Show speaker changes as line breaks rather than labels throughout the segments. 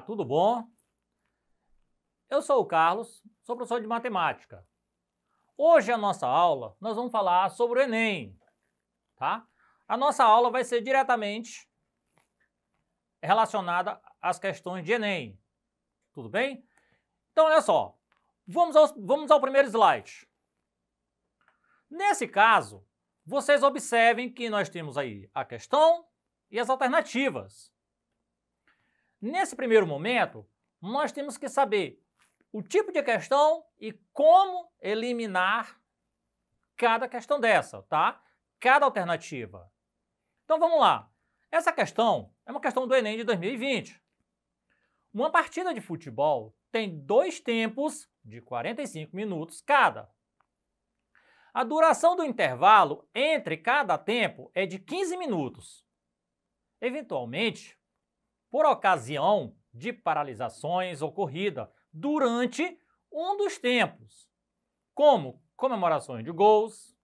tudo bom? Eu sou o Carlos, sou professor de matemática. Hoje a nossa aula nós vamos falar sobre o Enem, tá? A nossa aula vai ser diretamente relacionada às questões de Enem, tudo bem? Então olha só, vamos ao, vamos ao primeiro slide. Nesse caso, vocês observem que nós temos aí a questão e as alternativas. Nesse primeiro momento, nós temos que saber o tipo de questão e como eliminar cada questão dessa, tá? Cada alternativa. Então vamos lá. Essa questão é uma questão do Enem de 2020. Uma partida de futebol tem dois tempos de 45 minutos cada. A duração do intervalo entre cada tempo é de 15 minutos. Eventualmente, por ocasião de paralisações ocorridas durante um dos tempos, como comemorações de gols,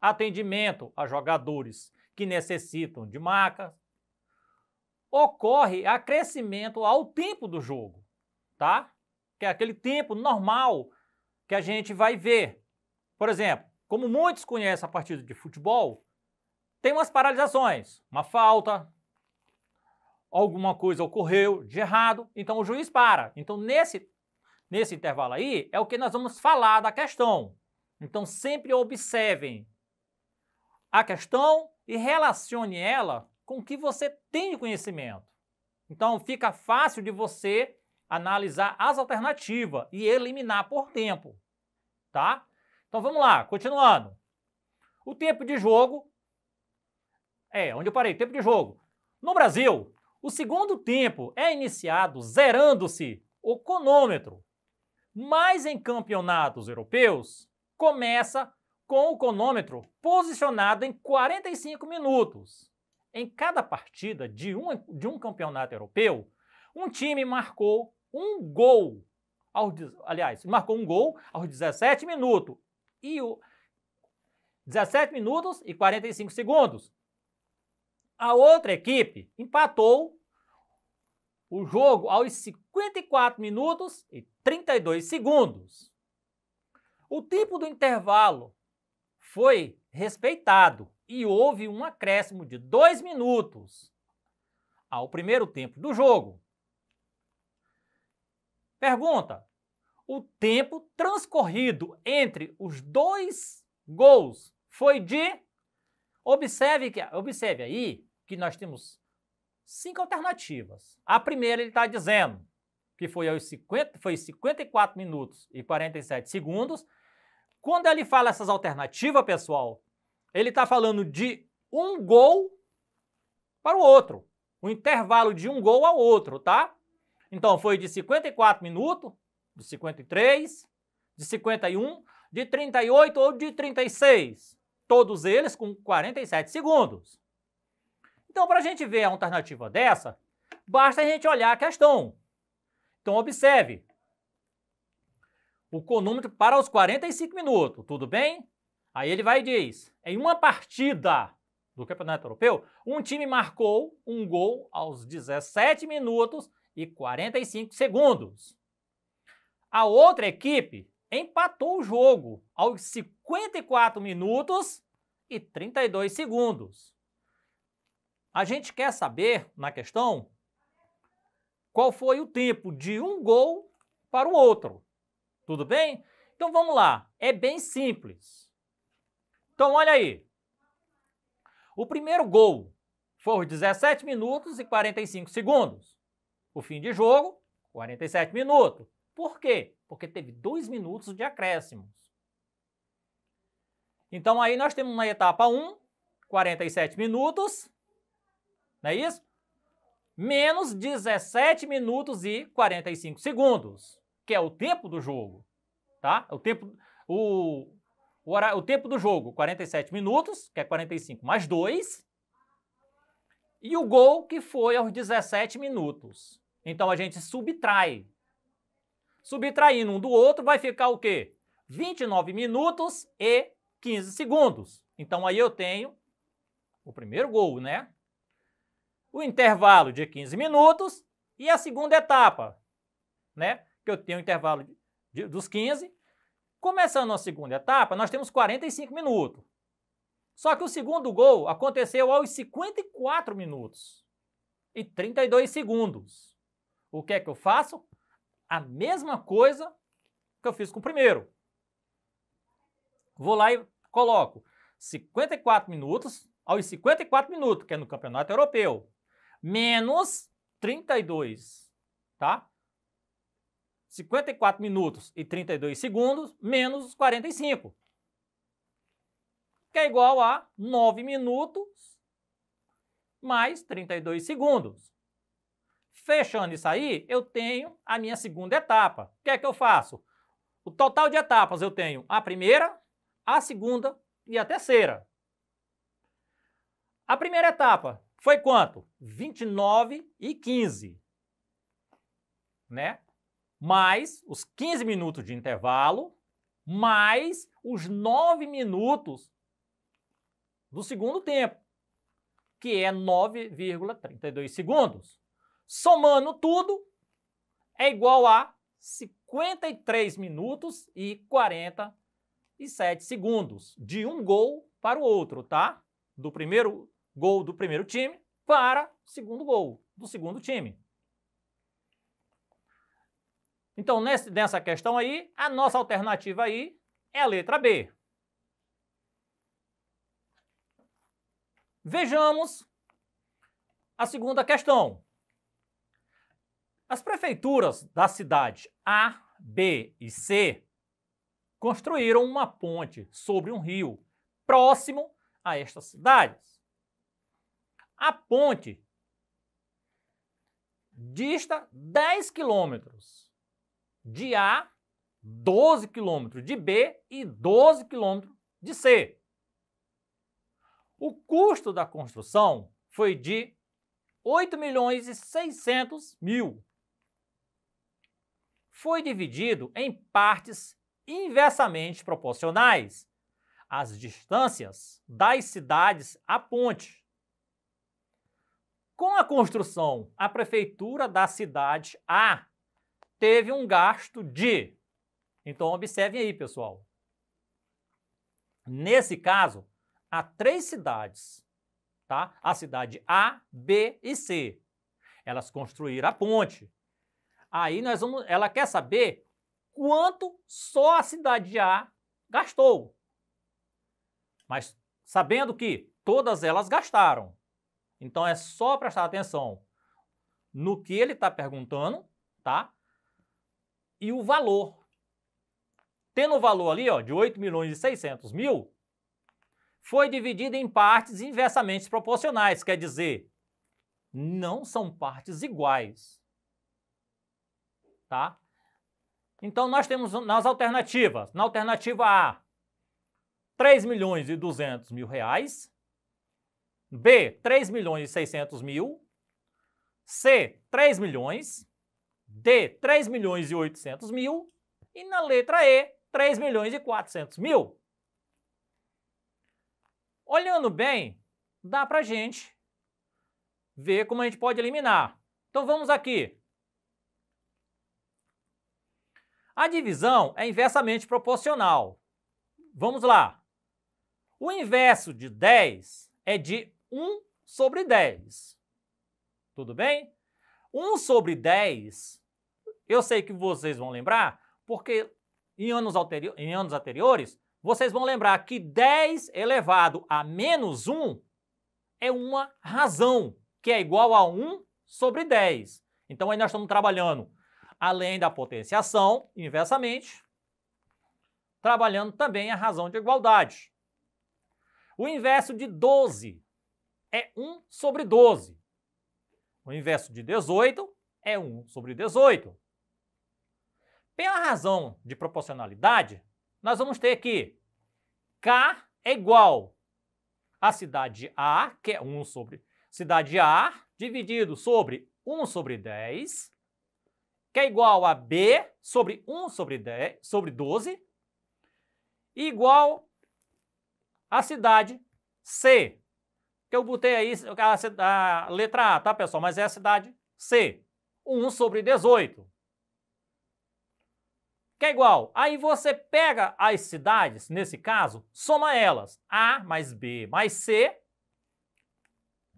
atendimento a jogadores que necessitam de macas, ocorre acrescimento ao tempo do jogo, tá? Que é aquele tempo normal que a gente vai ver. Por exemplo, como muitos conhecem a partida de futebol, tem umas paralisações, uma falta, alguma coisa ocorreu de errado, então o juiz para. Então, nesse, nesse intervalo aí, é o que nós vamos falar da questão. Então, sempre observem a questão e relacione ela com o que você tem de conhecimento. Então, fica fácil de você analisar as alternativas e eliminar por tempo, tá? Então, vamos lá, continuando. O tempo de jogo é onde eu parei, tempo de jogo. No Brasil, o segundo tempo é iniciado zerando-se o cronômetro, mas em campeonatos europeus começa com o cronômetro posicionado em 45 minutos. Em cada partida de um, de um campeonato europeu, um time marcou um gol. aliás, marcou um gol aos 17 minutos e o 17 minutos e 45 segundos a outra equipe empatou o jogo aos 54 minutos e 32 segundos. O tempo do intervalo foi respeitado e houve um acréscimo de dois minutos ao primeiro tempo do jogo. Pergunta: o tempo transcorrido entre os dois gols foi de. Observe, que, observe aí que nós temos cinco alternativas. A primeira ele está dizendo que foi aos 50, foi 54 minutos e 47 segundos. Quando ele fala essas alternativas, pessoal, ele está falando de um gol para o outro. O intervalo de um gol ao outro, tá? Então foi de 54 minutos, de 53, de 51, de 38 ou de 36. Todos eles com 47 segundos. Então, para a gente ver a alternativa dessa, basta a gente olhar a questão. Então, observe. O conômetro para os 45 minutos, tudo bem? Aí ele vai e diz, em uma partida do Campeonato Europeu, um time marcou um gol aos 17 minutos e 45 segundos. A outra equipe empatou o jogo aos 54 minutos e 32 segundos. A gente quer saber, na questão, qual foi o tempo de um gol para o outro. Tudo bem? Então vamos lá. É bem simples. Então olha aí. O primeiro gol foi 17 minutos e 45 segundos. O fim de jogo, 47 minutos. Por quê? Porque teve dois minutos de acréscimos. Então aí nós temos na etapa 1, 47 minutos não é isso? Menos 17 minutos e 45 segundos, que é o tempo do jogo, tá? É o tempo, o, o, horário, o tempo do jogo, 47 minutos, que é 45 mais 2, e o gol que foi aos 17 minutos. Então a gente subtrai. Subtraindo um do outro vai ficar o quê? 29 minutos e 15 segundos. Então aí eu tenho o primeiro gol, né? o intervalo de 15 minutos e a segunda etapa, né? Que eu tenho o intervalo de, dos 15. Começando a segunda etapa, nós temos 45 minutos. Só que o segundo gol aconteceu aos 54 minutos e 32 segundos. O que é que eu faço? A mesma coisa que eu fiz com o primeiro. Vou lá e coloco 54 minutos aos 54 minutos, que é no Campeonato Europeu menos 32, tá? 54 minutos e 32 segundos menos 45, que é igual a 9 minutos mais 32 segundos. Fechando isso aí, eu tenho a minha segunda etapa. O que é que eu faço? O total de etapas eu tenho a primeira, a segunda e a terceira. A primeira etapa, foi quanto? 29 e 15. Né? Mais os 15 minutos de intervalo, mais os 9 minutos do segundo tempo, que é 9,32 segundos. Somando tudo, é igual a 53 minutos e 47 segundos de um gol para o outro, tá? Do primeiro gol do primeiro time para segundo gol do segundo time. Então, nessa questão aí, a nossa alternativa aí é a letra B. Vejamos a segunda questão. As prefeituras da cidade A, B e C construíram uma ponte sobre um rio próximo a estas cidades. A ponte dista 10 quilômetros de A, 12 quilômetros de B e 12 quilômetros de C. O custo da construção foi de 8 milhões e 600 mil. Foi dividido em partes inversamente proporcionais às distâncias das cidades à ponte. Com a construção, a prefeitura da cidade A teve um gasto de. Então, observem aí, pessoal. Nesse caso, há três cidades, tá? A cidade A, B e C. Elas construíram a ponte. Aí nós vamos, ela quer saber quanto só a cidade A gastou. Mas sabendo que todas elas gastaram, então é só prestar atenção no que ele está perguntando, tá? E o valor. Tendo o valor ali, ó, de 8 milhões e 600 mil, foi dividido em partes inversamente proporcionais, quer dizer, não são partes iguais, tá? Então nós temos nas alternativas, na alternativa A, 3 milhões e 200 mil reais, B, 3 milhões e 600 mil. C, 3 milhões. D, 3 milhões e 800 mil. E na letra E, 3 milhões e 400 mil. Olhando bem, dá para gente ver como a gente pode eliminar. Então vamos aqui. A divisão é inversamente proporcional. Vamos lá. O inverso de 10 é de 1 sobre 10. Tudo bem? 1 sobre 10, eu sei que vocês vão lembrar, porque em anos, em anos anteriores, vocês vão lembrar que 10 elevado a menos 1 é uma razão, que é igual a 1 sobre 10. Então aí nós estamos trabalhando, além da potenciação, inversamente, trabalhando também a razão de igualdade. O inverso de 12 é 1 sobre 12. O inverso de 18 é 1 sobre 18. Pela razão de proporcionalidade, nós vamos ter aqui K é igual a cidade A, que é 1 sobre cidade A, dividido sobre 1 sobre 10, que é igual a B sobre 1 sobre, 10, sobre 12, igual a cidade C, que eu botei aí a, a letra A, tá, pessoal? Mas é a cidade C. 1 sobre 18. Que é igual. Aí você pega as cidades, nesse caso, soma elas. A mais B mais C.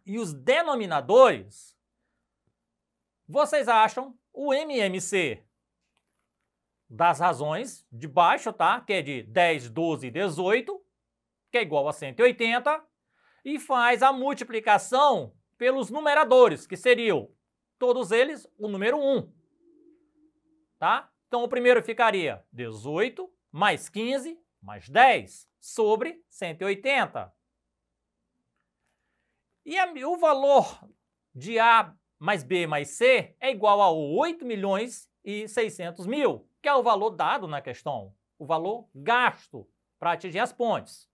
E os denominadores, vocês acham o MMC das razões de baixo, tá? Que é de 10, 12 e 18, que é igual a 180 e faz a multiplicação pelos numeradores, que seriam todos eles o número 1. Tá? Então o primeiro ficaria 18 mais 15 mais 10 sobre 180. E a, o valor de A mais B mais C é igual a 8 milhões e 600 mil, que é o valor dado na questão, o valor gasto para atingir as pontes.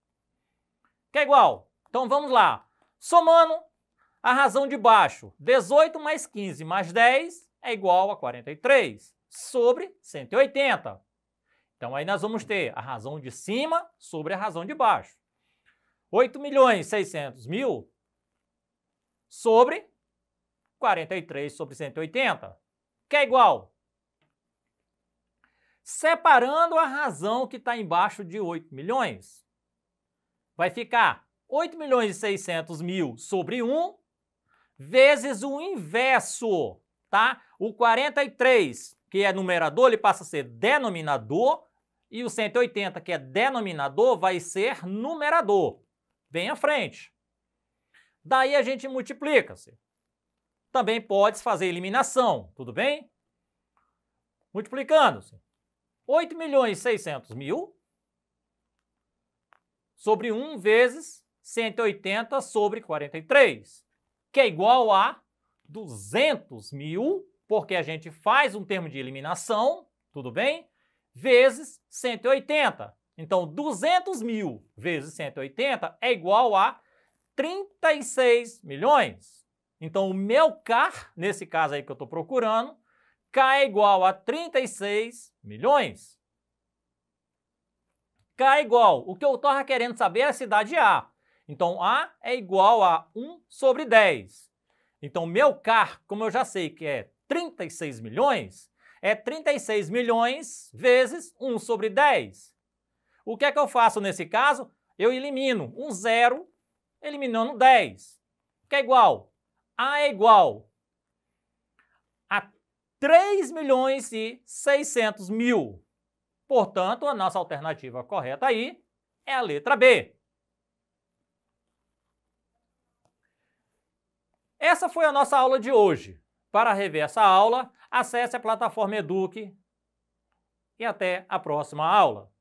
Que é igual então vamos lá. Somando a razão de baixo, 18 mais 15 mais 10 é igual a 43 sobre 180. Então aí nós vamos ter a razão de cima sobre a razão de baixo. 8 milhões 600 mil sobre 43 sobre 180, que é igual. Separando a razão que está embaixo de 8 milhões, vai ficar 8 milhões e 600 mil sobre 1 vezes o inverso, tá? O 43, que é numerador, ele passa a ser denominador, e o 180, que é denominador, vai ser numerador. Vem à frente. Daí a gente multiplica-se. Também pode fazer eliminação, tudo bem? Multiplicando-se. 8 milhões e 600 mil sobre 1 vezes 180 sobre 43, que é igual a 200 mil, porque a gente faz um termo de eliminação, tudo bem? Vezes 180. Então, 200 mil vezes 180 é igual a 36 milhões. Então, o meu CAR, nesse caso aí que eu estou procurando, K é igual a 36 milhões. K é igual, o que eu estava querendo saber é a cidade A. Então, A é igual a 1 sobre 10. Então, meu CAR, como eu já sei que é 36 milhões, é 36 milhões vezes 1 sobre 10. O que é que eu faço nesse caso? Eu elimino um zero, eliminando 10, O que é igual a é igual a 3 milhões e 600 mil. Portanto, a nossa alternativa correta aí é a letra B. Essa foi a nossa aula de hoje. Para rever essa aula, acesse a plataforma Eduque e até a próxima aula.